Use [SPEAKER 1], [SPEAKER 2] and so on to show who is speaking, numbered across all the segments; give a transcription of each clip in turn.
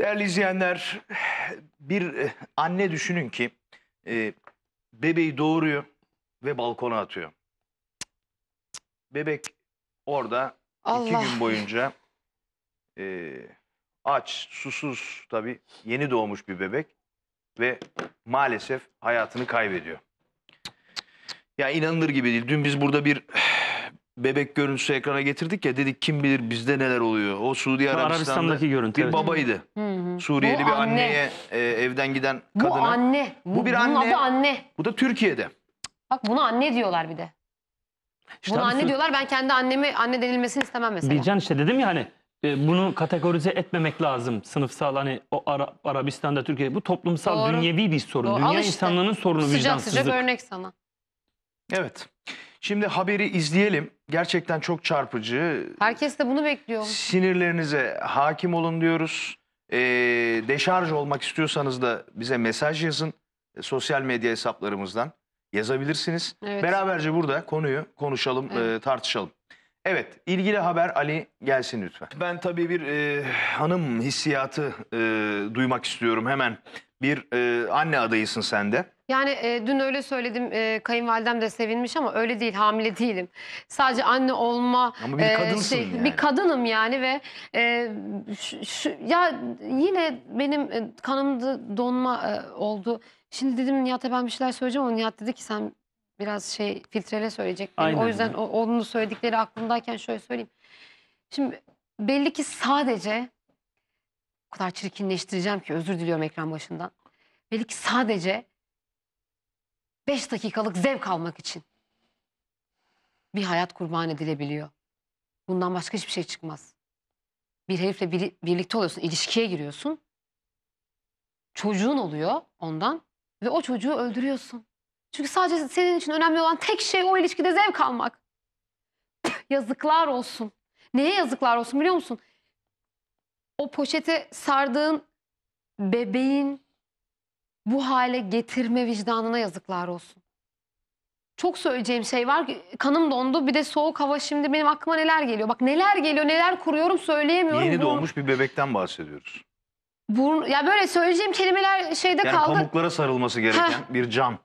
[SPEAKER 1] Değerli izleyenler, bir e, anne düşünün ki e, bebeği doğuruyor ve balkona atıyor. Bebek orada Allah. iki gün boyunca e, aç, susuz tabii yeni doğmuş bir bebek ve maalesef hayatını kaybediyor. Ya inanılır gibi değil. Dün biz burada bir bebek görüntüsü ekrana getirdik ya dedik kim bilir bizde neler oluyor. O Suudi Arabistan'da Arabistan'daki görüntü, bir evet. babaydı.
[SPEAKER 2] Suriyeli Bu bir anne. anneye
[SPEAKER 1] e, evden giden
[SPEAKER 2] Bu anne. Bu, bir Bunun anne. adı anne.
[SPEAKER 1] Bu da Türkiye'de.
[SPEAKER 2] Bak buna anne diyorlar bir de. İşte Buna anne diyorlar. Ben kendi annemi anne denilmesini istemem mesela. Bilcan
[SPEAKER 3] işte dedim ya hani e, bunu kategorize etmemek lazım. Sınıfsal hani o Ara- Arabistan'da Türkiye bu toplumsal Doğru. dünyevi bir sorun. Doğru. Dünya Al işte. insanlığının sorunu
[SPEAKER 1] Sıcak vicdansızlık. sıcak örnek sana. Evet. Şimdi haberi izleyelim. Gerçekten çok çarpıcı.
[SPEAKER 2] Herkes de bunu bekliyor.
[SPEAKER 1] Sinirlerinize hakim olun diyoruz. E, deşarj olmak istiyorsanız da bize mesaj yazın. E, sosyal medya hesaplarımızdan yazabilirsiniz. Evet. Beraberce burada konuyu konuşalım, e, evet. e, tartışalım. Evet, ilgili haber Ali gelsin lütfen. Ben tabii bir e, hanım hissiyatı e, duymak istiyorum hemen. Bir e, anne adayısın sen de.
[SPEAKER 2] Yani e, dün öyle söyledim e, kayınvalidem de sevinmiş ama öyle değil hamile değilim. Sadece anne olma Ama bir e, kadınsın şey, yani. bir kadınım yani ve e, şu, şu, ya yine benim e, kanımda donma e, oldu. Şimdi dedim Nihat'a ben bir şeyler söyleyeceğim ama Nihat dedi ki sen biraz şey filtrele söyleyecektin. O yüzden o, onun söyledikleri aklımdayken şöyle söyleyeyim. Şimdi belli ki sadece o kadar çirkinleştireceğim ki özür diliyorum ekran başından. Belli ki sadece beş dakikalık zevk almak için bir hayat kurban edilebiliyor. Bundan başka hiçbir şey çıkmaz. Bir herifle biri, birlikte oluyorsun, ilişkiye giriyorsun. Çocuğun oluyor ondan ve o çocuğu öldürüyorsun. Çünkü sadece senin için önemli olan tek şey o ilişkide zevk almak. yazıklar olsun. Neye yazıklar olsun biliyor musun? O poşete sardığın bebeğin, bu hale getirme vicdanına yazıklar olsun. Çok söyleyeceğim şey var. Kanım dondu. Bir de soğuk hava şimdi benim aklıma neler geliyor. Bak neler geliyor, neler kuruyorum söyleyemiyorum. Yeni Burun- doğmuş
[SPEAKER 1] bir bebekten bahsediyoruz.
[SPEAKER 2] burun- ya böyle söyleyeceğim kelimeler şeyde Yani kaldı.
[SPEAKER 1] pamuklara sarılması gereken Heh. bir cam.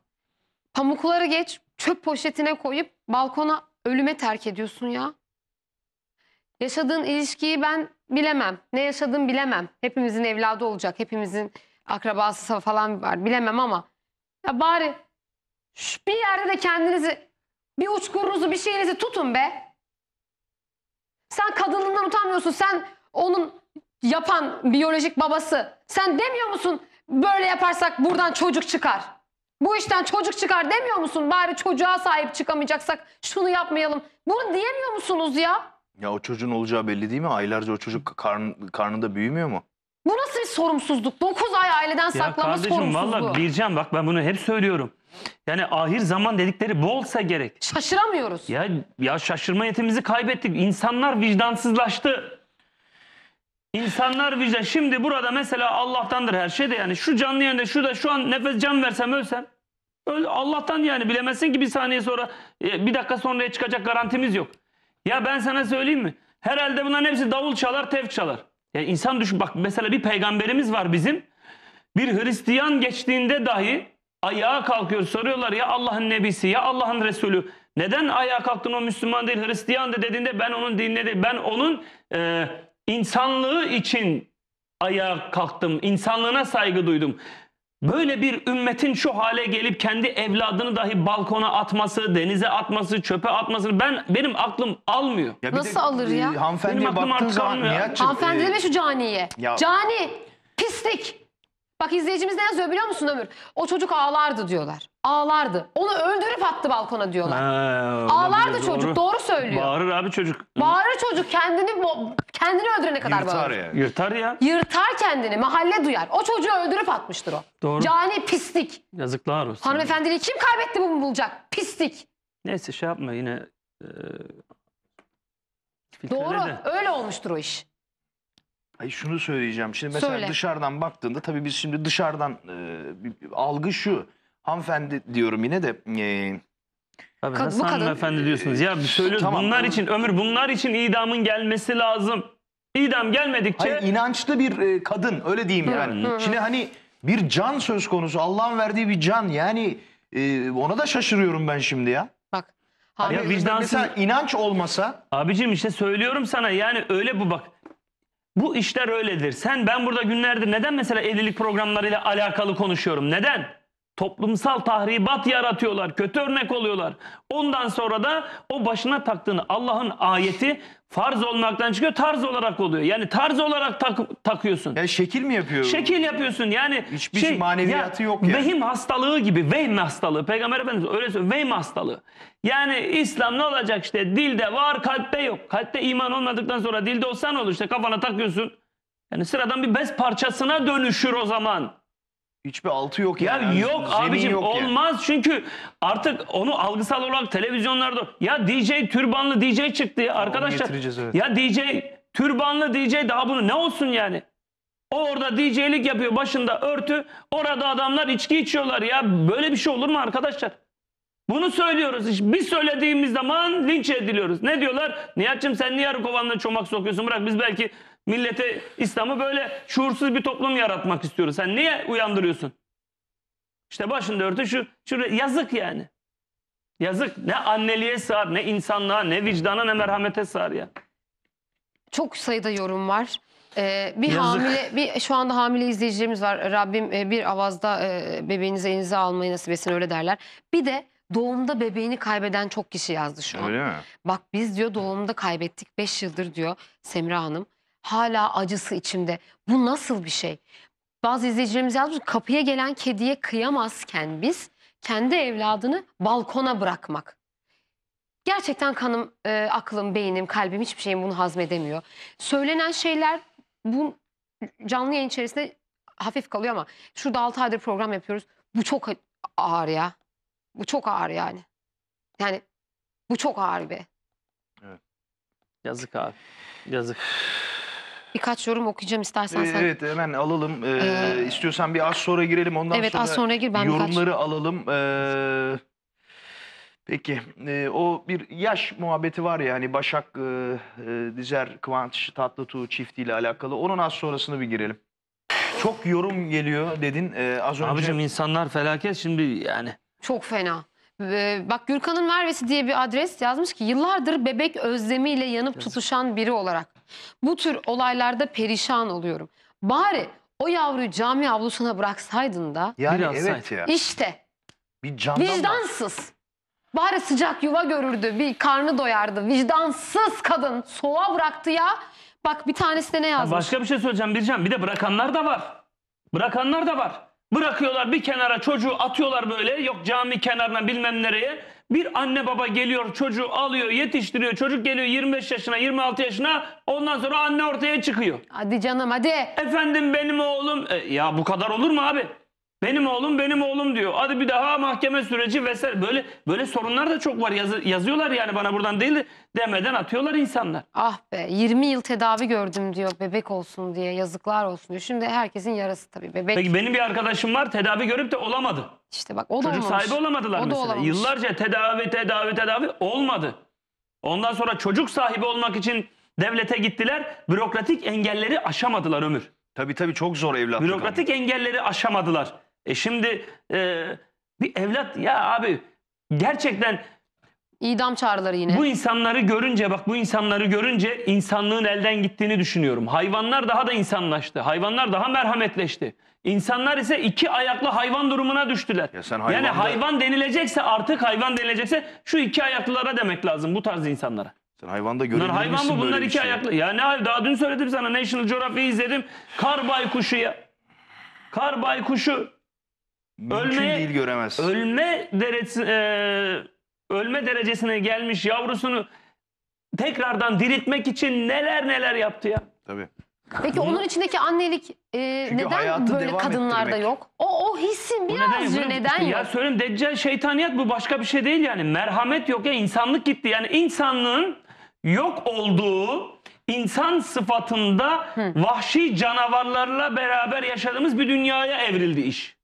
[SPEAKER 2] Pamukları geç, çöp poşetine koyup balkona ölüme terk ediyorsun ya. Yaşadığın ilişkiyi ben bilemem. Ne yaşadığını bilemem. Hepimizin evladı olacak. Hepimizin akrabası falan var bilemem ama ya bari bir yerde de kendinizi bir uçkurunuzu bir şeyinizi tutun be. Sen kadınlığından utanmıyorsun. Sen onun yapan biyolojik babası. Sen demiyor musun böyle yaparsak buradan çocuk çıkar. Bu işten çocuk çıkar demiyor musun? Bari çocuğa sahip çıkamayacaksak şunu yapmayalım. Bunu diyemiyor musunuz ya?
[SPEAKER 1] Ya o çocuğun olacağı belli değil mi? Aylarca o çocuk karn, karnında büyümüyor mu?
[SPEAKER 2] Bu nasıl bir sorumsuzluk? 9 ay aileden saklama kardeşim, valla
[SPEAKER 1] Bircan bak ben bunu hep söylüyorum.
[SPEAKER 3] Yani ahir zaman dedikleri bu olsa gerek.
[SPEAKER 2] Şaşıramıyoruz.
[SPEAKER 3] Ya, ya şaşırma yetimizi kaybettik. İnsanlar vicdansızlaştı. İnsanlar vicdan. Şimdi burada mesela Allah'tandır her şey de yani şu canlı yayında şurada şu an nefes can versem ölsem. Öl, Allah'tan yani bilemezsin ki bir saniye sonra e, bir dakika sonraya çıkacak garantimiz yok. Ya ben sana söyleyeyim mi? Herhalde bunların hepsi davul çalar, tef çalar. Yani insan düşün bak mesela bir peygamberimiz var bizim. Bir Hristiyan geçtiğinde dahi ayağa kalkıyor soruyorlar ya Allah'ın nebisi ya Allah'ın Resulü. Neden ayağa kalktın o Müslüman değil Hristiyandı dediğinde ben onun dinine değil ben onun e, insanlığı için ayağa kalktım. insanlığına saygı duydum. Böyle bir ümmetin şu hale gelip kendi evladını dahi balkona atması, denize atması, çöpe atması ben benim aklım almıyor. Ya bir Nasıl alır e, ya? E, hanımefendiye Benim aklım baktığın artık zaman almıyor. Hanımefendi e, deme şu caniye. Ya- Cani,
[SPEAKER 2] pislik. Bak izleyicimiz ne yazıyor biliyor musun Ömür? O çocuk ağlardı diyorlar ağlardı. Onu öldürüp attı balkona diyorlar. Ha, ağlardı olabilir, çocuk doğru. söylüyor. Bağırır abi çocuk. Bağırır çocuk kendini kendini öldürene kadar Yırtar bağırır. Yani. Yırtar ya. Yırtar kendini mahalle duyar. O çocuğu öldürüp atmıştır o. Doğru. Cani pislik.
[SPEAKER 3] Yazıklar olsun.
[SPEAKER 2] Hanımefendiliği kim kaybetti bunu bulacak? Pislik.
[SPEAKER 3] Neyse şey yapma yine. E,
[SPEAKER 1] doğru de. öyle olmuştur o iş. Ay şunu söyleyeceğim. Şimdi mesela Söyle. dışarıdan baktığında tabii biz şimdi dışarıdan e, bir, bir, algı şu hanımefendi diyorum yine de e, Tabii Ka- nasıl bu kadın- hanımefendi diyorsunuz? Ya bir söylüyoruz Tamam. bunlar için
[SPEAKER 3] ömür bunlar için idamın gelmesi lazım. İdam gelmedikçe hayır
[SPEAKER 1] inançlı bir e, kadın öyle diyeyim yani. Şimdi hani bir can söz konusu Allah'ın verdiği bir can yani e, ona da şaşırıyorum ben şimdi ya. Bak. Hamile- Ya vicdansız- Mesela inanç olmasa
[SPEAKER 3] Abicim işte söylüyorum sana yani öyle bu bak. Bu işler öyledir. Sen ben burada günlerdir neden mesela evlilik programlarıyla alakalı konuşuyorum? Neden? toplumsal tahribat yaratıyorlar, kötü örnek oluyorlar. Ondan sonra da o başına taktığını Allah'ın ayeti farz olmaktan çıkıyor, tarz olarak oluyor. Yani tarz olarak tak, takıyorsun. Yani şekil mi yapıyor? Şekil yapıyorsun yani. Hiçbir şey, maneviyatı ya, yok yani. Vehim hastalığı gibi, vehim hastalığı. Peygamber Efendimiz öyle söylüyor, vehim hastalığı. Yani İslam ne olacak işte dilde var, kalpte yok. Kalpte iman olmadıktan sonra dilde olsa ne olur işte kafana takıyorsun. Yani sıradan bir bez parçasına dönüşür o zaman. Hiçbir altı yok yani. Ya yok Zemin abicim yok yani. olmaz çünkü artık onu algısal olarak televizyonlarda ya DJ türbanlı DJ çıktı ya arkadaşlar. getireceğiz, evet. Ya DJ türbanlı DJ daha bunu ne olsun yani? O orada DJ'lik yapıyor başında örtü. Orada adamlar içki içiyorlar ya. Böyle bir şey olur mu arkadaşlar? Bunu söylüyoruz. Biz söylediğimiz zaman linç ediliyoruz. Ne diyorlar? Nihat'cığım sen niye yarı çomak sokuyorsun? Bırak biz belki millete İslam'ı böyle şuursuz bir toplum yaratmak istiyoruz. Sen niye uyandırıyorsun? İşte başında örtü şu, şu yazık yani. Yazık. Ne anneliğe sığar, ne insanlığa, ne vicdana, ne merhamete sığar ya.
[SPEAKER 2] Çok sayıda yorum var. Ee, bir Yazık. hamile, bir şu anda hamile izleyicilerimiz var. Rabbim e, bir avazda e, bebeğinizi elinize almayı nasip etsin öyle derler. Bir de Doğumda bebeğini kaybeden çok kişi yazdı şu an. Öyle mi? Bak biz diyor doğumda kaybettik 5 yıldır diyor Semra Hanım. Hala acısı içimde. Bu nasıl bir şey? Bazı izleyicilerimiz yazmış kapıya gelen kediye kıyamazken biz kendi evladını balkona bırakmak. Gerçekten kanım, e, aklım, beynim, kalbim hiçbir şeyim bunu hazmedemiyor. Söylenen şeyler bu canlı yayın içerisinde hafif kalıyor ama şurada 6 aydır program yapıyoruz. Bu çok ağır ya. Bu çok ağır yani. Yani bu çok ağır be.
[SPEAKER 1] Yazık abi. Yazık.
[SPEAKER 2] Birkaç yorum okuyacağım istersen ee, sen. Evet
[SPEAKER 1] hemen alalım. Ee, Ee, istiyorsan bir az sonra girelim. Ondan evet sonra, az sonra gir ben birkaç. yorumları alalım. Ee, peki ee, o bir yaş muhabbeti var ya hani Başak e, e, Dizer Kıvanç Tatlıtuğ çiftiyle alakalı. Onun az sonrasını bir girelim. Çok yorum geliyor dedin. Ee, az önce Abicim insanlar felaket şimdi yani
[SPEAKER 2] çok fena. Bak Gürkan'ın Mervesi diye bir adres yazmış ki yıllardır bebek özlemiyle yanıp tutuşan biri olarak bu tür olaylarda perişan oluyorum. Bari o yavruyu cami avlusuna bıraksaydın da Yani Biraz evet ya. İşte.
[SPEAKER 1] Bir candan vicdansız.
[SPEAKER 2] Bari sıcak yuva görürdü, bir karnı doyardı. Vicdansız kadın soğuğa bıraktı ya. Bak bir tanesi de ne yazmış? Başka
[SPEAKER 3] bir şey söyleyeceğim Bircan. Bir de bırakanlar da var. Bırakanlar da var. Bırakıyorlar bir kenara çocuğu atıyorlar böyle yok cami kenarına bilmem nereye. Bir anne baba geliyor çocuğu alıyor yetiştiriyor çocuk geliyor 25 yaşına 26 yaşına ondan sonra anne ortaya çıkıyor.
[SPEAKER 2] Hadi canım hadi. Efendim
[SPEAKER 3] benim oğlum e, ya bu kadar olur mu abi? Benim oğlum benim oğlum diyor. Hadi bir daha mahkeme süreci vesaire. Böyle böyle sorunlar da çok var. Yazı, yazıyorlar yani bana buradan değil de demeden atıyorlar
[SPEAKER 2] insanlar. Ah be 20 yıl tedavi gördüm diyor bebek olsun diye yazıklar olsun diyor. Şimdi herkesin yarası tabii bebek. Peki benim bir
[SPEAKER 3] arkadaşım var tedavi görüp de olamadı. İşte bak o da Çocuk sahibi olamadılar o mesela. olamamış. Yıllarca tedavi tedavi tedavi olmadı. Ondan sonra çocuk sahibi olmak için devlete gittiler. Bürokratik engelleri aşamadılar ömür. Tabii tabii çok zor evlatlık. Bürokratik engelleri aşamadılar. E şimdi e, bir evlat ya abi gerçekten
[SPEAKER 2] idam çağrıları yine.
[SPEAKER 3] bu insanları görünce bak bu insanları görünce insanlığın elden gittiğini düşünüyorum. Hayvanlar daha da insanlaştı. Hayvanlar daha merhametleşti. İnsanlar ise iki ayaklı hayvan durumuna düştüler. Ya sen hayvan yani da- hayvan denilecekse artık hayvan denilecekse şu iki ayaklılara demek lazım bu tarz insanlara. Sen hayvanda
[SPEAKER 1] görebilir hayvan misin mı? Bunlar böyle iki şey? ayaklı.
[SPEAKER 3] Ya ne hal- daha dün söyledim sana National Geographic izledim. Kar baykuşu ya. Kar baykuşu.
[SPEAKER 1] Mümkün ölme, değil göremez.
[SPEAKER 3] Ölme derecesi, e, ölme derecesine gelmiş yavrusunu tekrardan diriltmek için neler neler yaptı ya. Tabii. Peki onun
[SPEAKER 2] içindeki annelik e, neden böyle kadınlarda yok? O o hissi birazcık neden, neden yok? Ya
[SPEAKER 3] söyleyeyim deccal şeytaniyet bu başka bir şey değil yani. Merhamet yok ya insanlık gitti. Yani insanlığın yok olduğu insan sıfatında Hı. vahşi canavarlarla beraber yaşadığımız bir dünyaya evrildi iş.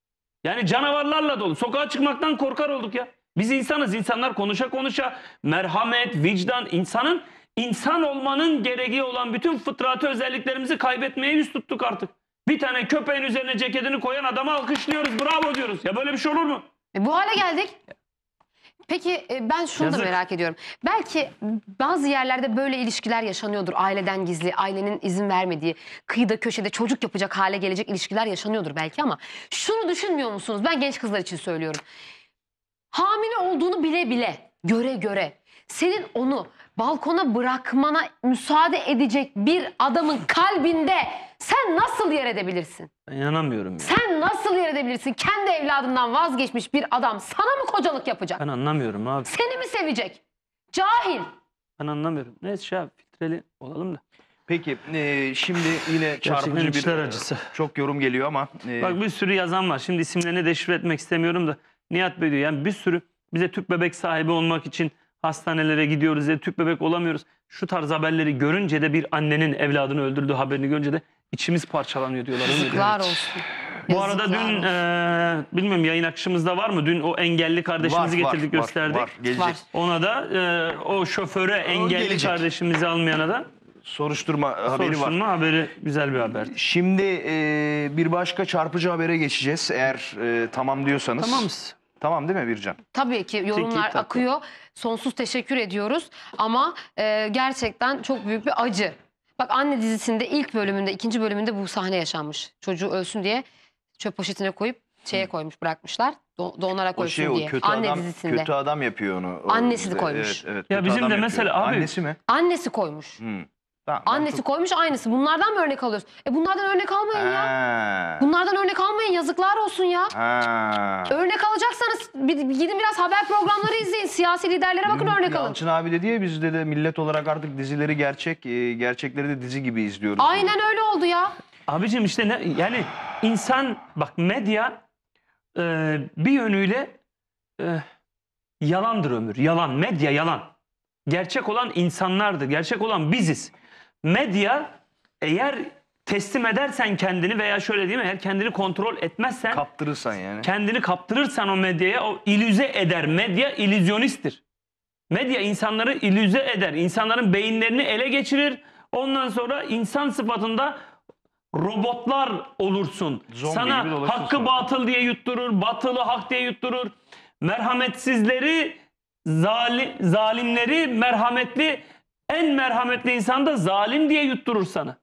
[SPEAKER 3] Yani canavarlarla dolu. Sokağa çıkmaktan korkar olduk ya. Biz insanız. insanlar konuşa konuşa merhamet, vicdan, insanın insan olmanın gereği olan bütün fıtratı özelliklerimizi kaybetmeye yüz tuttuk artık. Bir tane köpeğin üzerine ceketini koyan adama alkışlıyoruz. Bravo diyoruz. Ya böyle bir şey olur mu?
[SPEAKER 2] E bu hale geldik. Peki e, ben şunu Yazık. da merak ediyorum. Belki bazı yerlerde böyle ilişkiler yaşanıyordur aileden gizli, ailenin izin vermediği, kıyıda köşede çocuk yapacak hale gelecek ilişkiler yaşanıyordur belki ama şunu düşünmüyor musunuz? Ben genç kızlar için söylüyorum. Hamile olduğunu bile bile, göre göre senin onu balkona bırakmana müsaade edecek bir adamın kalbinde sen nasıl yer edebilirsin?
[SPEAKER 3] Ben inanamıyorum ya. Sen
[SPEAKER 2] nasıl yer edebilirsin? Kendi evladından vazgeçmiş bir adam sana mı kocalık yapacak?
[SPEAKER 3] Ben anlamıyorum abi.
[SPEAKER 2] Seni mi sevecek? Cahil.
[SPEAKER 3] Ben anlamıyorum. Neyse şey abi filtreli olalım da. Peki e, şimdi yine çarpıcı bir işler e, acısı.
[SPEAKER 1] çok yorum geliyor ama. E... Bak
[SPEAKER 3] bir sürü yazan var. Şimdi isimlerini deşifre etmek istemiyorum da. Nihat Bey diyor yani bir sürü bize tüp bebek sahibi olmak için hastanelere gidiyoruz ya tüp bebek olamıyoruz. Şu tarz haberleri görünce de bir annenin evladını öldürdüğü haberini görünce de İçimiz parçalanıyor diyorlar. Yazıklar olsun. Bu arada dün e, bilmiyorum yayın akışımızda var mı? Dün o engelli kardeşimizi Var, getirdik var, gösterdik. var, gelecek. Ona da e, o şoföre engelli gelecek.
[SPEAKER 1] kardeşimizi almayana da Soruşturma haberi var. soruşturma haberi güzel bir haber. Şimdi e, bir başka çarpıcı habere geçeceğiz eğer e, tamam diyorsanız. Tamamız. Tamam değil mi Bircan?
[SPEAKER 2] Tabii ki yorumlar Peki, akıyor. Sonsuz teşekkür ediyoruz. Ama e, gerçekten çok büyük bir acı. Bak Anne dizisinde ilk bölümünde, ikinci bölümünde bu sahne yaşanmış. Çocuğu ölsün diye çöp poşetine koyup şeye koymuş bırakmışlar. Do- donarak ölsün şey diye. kötü Anne adam, dizisinde. kötü
[SPEAKER 1] adam yapıyor onu. Annesi de koymuş. Evet, evet, Ya bizim adam de mesela abi- Annesi mi?
[SPEAKER 2] Annesi koymuş.
[SPEAKER 1] Hı. Tamam, Annesi çok-
[SPEAKER 2] koymuş aynısı. Bunlardan mı örnek alıyoruz? E bunlardan örnek almayın
[SPEAKER 1] ya.
[SPEAKER 2] Bunlardan örnek almayın. Yazıklar olsun ya.
[SPEAKER 1] Ha. Örnek
[SPEAKER 2] alacaksanız bir- gidin biraz haber programları izleyin. Siyasi liderlere bakın örnek alın.
[SPEAKER 1] Yalçın abi dedi ya biz de millet olarak artık dizileri gerçek, e, gerçekleri de dizi gibi izliyoruz. Aynen
[SPEAKER 2] öyle oldu ya.
[SPEAKER 1] Abicim işte ne,
[SPEAKER 3] yani insan bak medya e, bir yönüyle e, yalandır ömür. Yalan. Medya yalan. Gerçek olan insanlardır. Gerçek olan biziz medya eğer teslim edersen kendini veya şöyle diyeyim eğer kendini kontrol etmezsen Kaptırırsan yani. kendini kaptırırsan o medyaya o ilüze eder. Medya ilüzyonisttir. Medya insanları ilüze eder. İnsanların beyinlerini ele geçirir. Ondan sonra insan sıfatında robotlar olursun. Zombi Sana hakkı sonra. batıl diye yutturur, batılı hak diye yutturur. Merhametsizleri, zali- zalimleri merhametli en merhametli insan da zalim diye yutturur sana.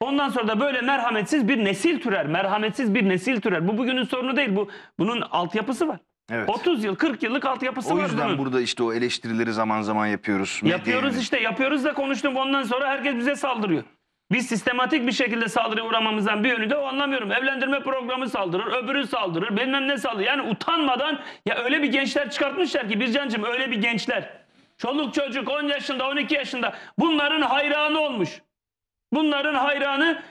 [SPEAKER 3] Ondan sonra da böyle merhametsiz bir nesil türer. Merhametsiz bir nesil türer. Bu bugünün sorunu değil. Bu bunun altyapısı var. Evet. 30 yıl 40 yıllık altyapısı var. O yüzden var
[SPEAKER 1] burada işte o eleştirileri zaman zaman yapıyoruz. Yapıyoruz Medya işte
[SPEAKER 3] yapıyoruz da konuştum ondan sonra herkes bize saldırıyor. Biz sistematik bir şekilde saldırıya uğramamızdan bir yönü de o anlamıyorum. Evlendirme programı saldırır, öbürü saldırır, Benim ne saldırır. Yani utanmadan ya öyle bir gençler çıkartmışlar ki Bircan'cığım öyle bir gençler. Çoluk çocuk 10 yaşında 12 yaşında bunların hayranı olmuş. Bunların hayranı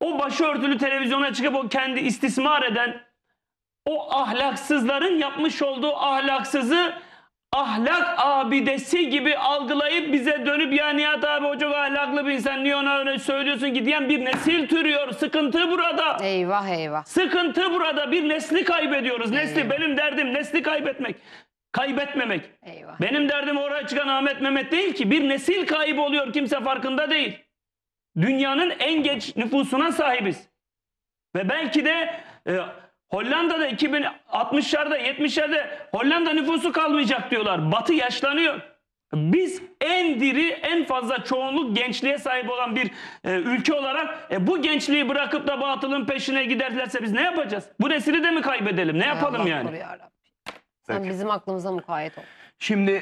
[SPEAKER 3] o başörtülü televizyona çıkıp o kendi istismar eden o ahlaksızların yapmış olduğu ahlaksızı ahlak abidesi gibi algılayıp bize dönüp ya Nihat abi o çok ahlaklı bir insan niye ona öyle söylüyorsun ki diyen bir nesil türüyor. Sıkıntı burada.
[SPEAKER 2] Eyvah eyvah.
[SPEAKER 3] Sıkıntı burada. Bir nesli kaybediyoruz. Nesli eyvah. benim derdim nesli kaybetmek kaybetmemek. Eyvah. Benim derdim oraya çıkan Ahmet Mehmet değil ki. Bir nesil kaybı oluyor kimse farkında değil. Dünyanın en genç nüfusuna sahibiz. Ve belki de e, Hollanda'da 2060'larda 70'lerde Hollanda nüfusu kalmayacak diyorlar. Batı yaşlanıyor. Biz en diri, en fazla çoğunluk gençliğe sahip olan bir e, ülke olarak e, bu gençliği bırakıp da batılın peşine giderlerse biz ne yapacağız? Bu nesili de mi kaybedelim? Ne yapalım ya yani?
[SPEAKER 2] Ya sen Peki. bizim aklımıza mukayyet ol.
[SPEAKER 3] Şimdi